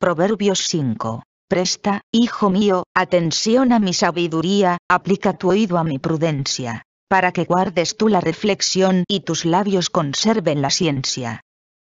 Proverbios 5. Presta, hijo mío, atención a mi sabiduría, aplica tu oído a mi prudencia, para que guardes tú la reflexión y tus labios conserven la ciencia.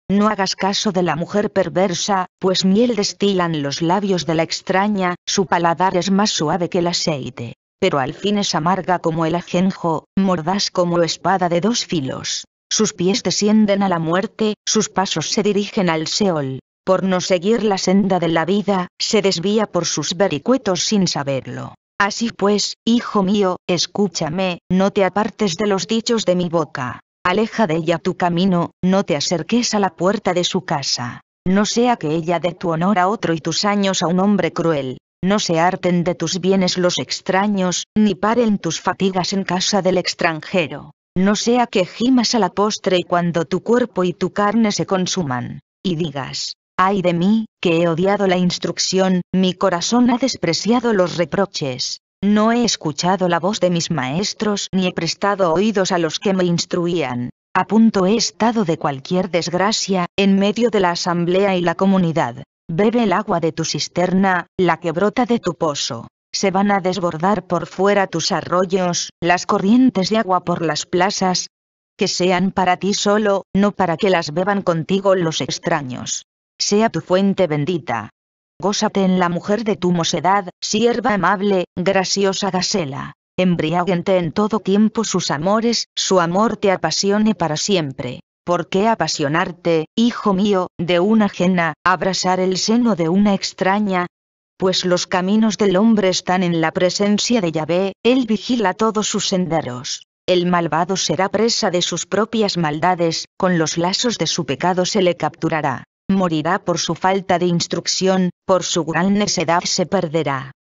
No hagas caso de la mujer perversa, pues miel destilan los labios de la extraña, su paladar es más suave que el aceite, pero al fin es amarga como el ajenjo, mordaz como espada de dos filos. Sus pies descienden a la muerte, sus pasos se dirigen al Seol, por no seguir la senda de la vida, se desvía por sus vericuetos sin saberlo. Así pues, hijo mío, escúchame, no te apartes de los dichos de mi boca. Aleja de ella tu camino, no te acerques a la puerta de su casa. No sea que ella dé tu honor a otro y tus años a un hombre cruel. No se harten de tus bienes los extraños, ni paren tus fatigas en casa del extranjero. No sea que gimas a la postre y cuando tu cuerpo y tu carne se consuman. Y digas, Ay de mí, que he odiado la instrucción, mi corazón ha despreciado los reproches. No he escuchado la voz de mis maestros ni he prestado oídos a los que me instruían. A punto he estado de cualquier desgracia, en medio de la asamblea y la comunidad. Bebe el agua de tu cisterna, la que brota de tu pozo. Se van a desbordar por fuera tus arroyos, las corrientes de agua por las plazas. Que sean para ti solo, no para que las beban contigo los extraños sea tu fuente bendita. Gózate en la mujer de tu mocedad, sierva amable, graciosa Gacela. Embriáguente en todo tiempo sus amores, su amor te apasione para siempre. ¿Por qué apasionarte, hijo mío, de una ajena, abrazar el seno de una extraña? Pues los caminos del hombre están en la presencia de Yahvé, él vigila todos sus senderos. El malvado será presa de sus propias maldades, con los lazos de su pecado se le capturará morirá por su falta de instrucción, por su gran necedad se perderá.